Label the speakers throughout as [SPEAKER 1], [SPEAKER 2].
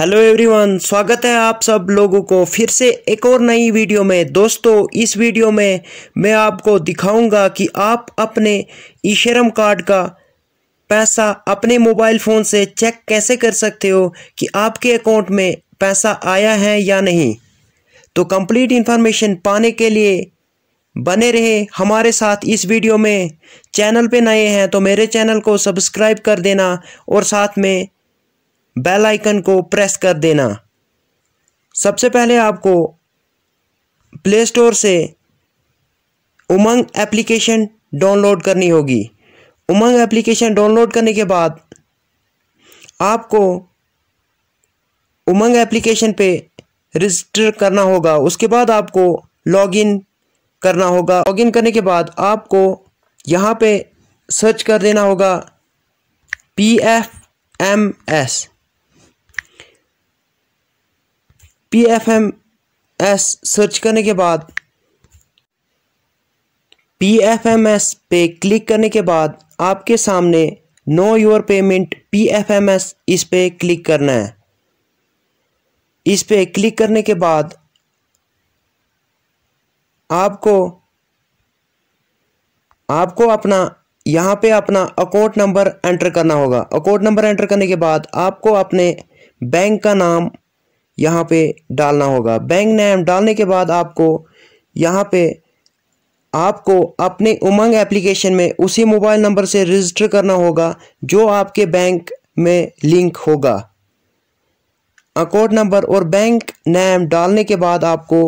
[SPEAKER 1] hello everyone स्वागत है आप सब लोगों को फिर से एक और नई वीडियो में दोस्तों इस वीडियो में मैं आपको दिखाऊंगा कि आप अपने ईशरम कार्ड का पैसा अपने मोबाइल फ़ोन से चेक कैसे कर सकते हो कि आपके अकाउंट में पैसा आया है या नहीं तो कंप्लीट इन्फॉर्मेशन पाने के लिए बने रहे हमारे साथ इस वीडियो में चैनल पर नए हैं तो मेरे चैनल को सब्सक्राइब कर देना और साथ में बेल आइकन को प्रेस कर देना सबसे पहले आपको प्ले स्टोर से उमंग एप्लीकेशन डाउनलोड करनी होगी उमंग एप्लीकेशन डाउनलोड करने के बाद आपको उमंग एप्लीकेशन पे रजिस्टर करना होगा उसके बाद आपको लॉगिन करना होगा लॉगिन करने के बाद आपको यहाँ पे सर्च कर देना होगा P F M S P F M S search करने के बाद पी एफ एम एस पे क्लिक करने के बाद आपके सामने know your payment P F M S इस पर क्लिक करना है इस पर क्लिक करने के बाद आपको आपको अपना यहाँ पे अपना अकाउंट नंबर एंटर करना होगा अकाउंट नंबर एंटर करने के बाद आपको अपने बैंक का नाम यहाँ पे डालना होगा बैंक नेम डालने के बाद आपको यहाँ पे आपको अपने उमंग एप्लीकेशन में उसी मोबाइल नंबर से रजिस्टर करना होगा जो आपके बैंक में लिंक होगा अकाउंट नंबर और बैंक नेम डालने के बाद आपको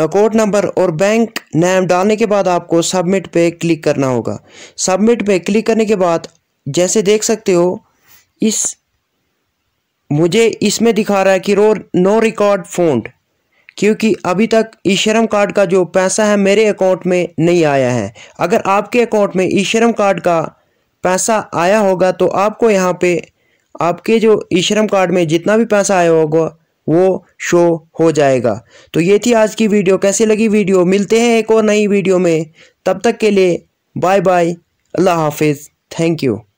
[SPEAKER 1] अकाउंट नंबर और बैंक नेम डालने के बाद आपको सबमिट पे क्लिक करना होगा सबमिट पे क्लिक करने के बाद जैसे देख सकते हो इस मुझे इसमें दिखा रहा है कि रो नो रिकॉर्ड फोन क्योंकि अभी तक ई शर्म कार्ड का जो पैसा है मेरे अकाउंट में नहीं आया है अगर आपके अकाउंट में ई शर्म कार्ड का पैसा आया होगा तो आपको यहाँ पे आपके जो ई शर्म कार्ड में जितना भी पैसा आया होगा वो शो हो जाएगा तो ये थी आज की वीडियो कैसे लगी वीडियो मिलते हैं एक और नई वीडियो में तब तक के लिए बाय बाय अल्लाह हाफिज़ थैंक यू